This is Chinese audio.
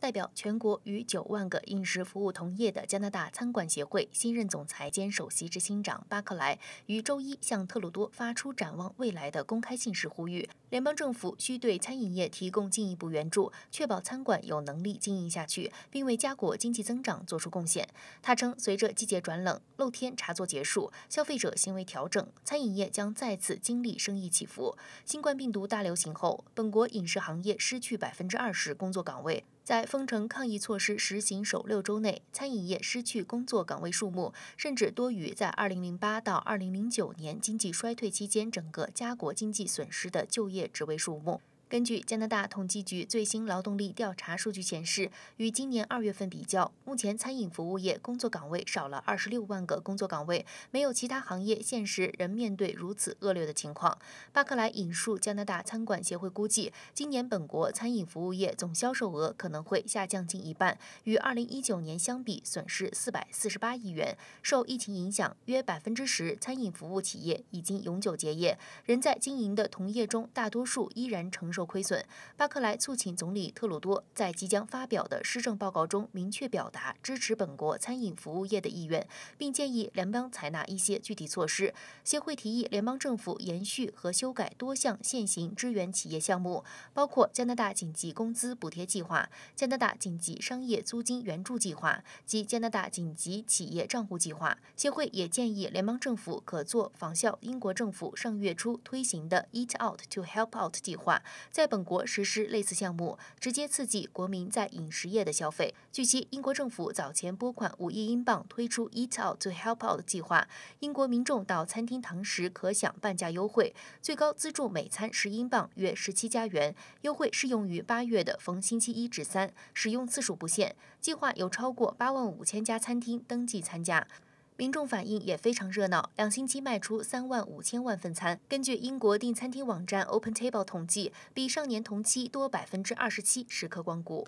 代表全国逾九万个饮食服务同业的加拿大餐馆协会新任总裁兼首席执行长巴克莱于周一向特鲁多发出展望未来的公开信时呼吁，联邦政府需对餐饮业提供进一步援助，确保餐馆有能力经营下去，并为加国经济增长做出贡献。他称，随着季节转冷、露天茶座结束、消费者行为调整，餐饮业将再次经历生意起伏。新冠病毒大流行后，本国饮食行业失去百分之二十工作岗位。在封城抗疫措施实行首六周内，餐饮业失去工作岗位数目，甚至多于在二零零八到二零零九年经济衰退期间整个家国经济损失的就业职位数目。根据加拿大统计局最新劳动力调查数据显示，与今年二月份比较，目前餐饮服务业工作岗位少了二十六万个工作岗位，没有其他行业，现实仍面对如此恶劣的情况。巴克莱引述加拿大餐馆协会估计，今年本国餐饮服务业总销售额可能会下降近一半，与二零一九年相比，损失四百四十八亿元。受疫情影响，约百分之十餐饮服务企业已经永久结业，仍在经营的同业中，大多数依然承。受亏损，巴克莱促请总理特鲁多在即将发表的施政报告中明确表达支持本国餐饮服务业的意愿，并建议联邦采纳一些具体措施。协会提议联邦政府延续和修改多项现行支援企业项目，包括加拿大紧急工资补贴计划、加拿大紧急商业租金援助计划及加拿大紧急企业账户计划。协会也建议联邦政府可做仿效英国政府上月初推行的 Eat Out to Help Out 计划。在本国实施类似项目，直接刺激国民在饮食业的消费。据悉，英国政府早前拨款五亿英镑推出 “Eat Out to Help Out” 计划，英国民众到餐厅堂食可享半价优惠，最高资助每餐十英镑（约十七加元）。优惠适用于八月的逢星期一至三，使用次数不限。计划有超过八万五千家餐厅登记参加。民众反应也非常热闹，两星期卖出三万五千万份餐。根据英国订餐厅网站 OpenTable 统计，比上年同期多百分之二十七，食客光顾。